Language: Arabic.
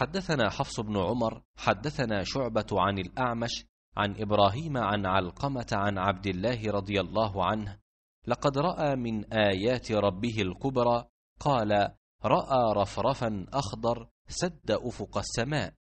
حدثنا حفص بن عمر حدثنا شعبة عن الأعمش عن إبراهيم عن علقمة عن عبد الله رضي الله عنه لقد رأى من آيات ربه الكبرى قال رأى رفرفا أخضر سد أفق السماء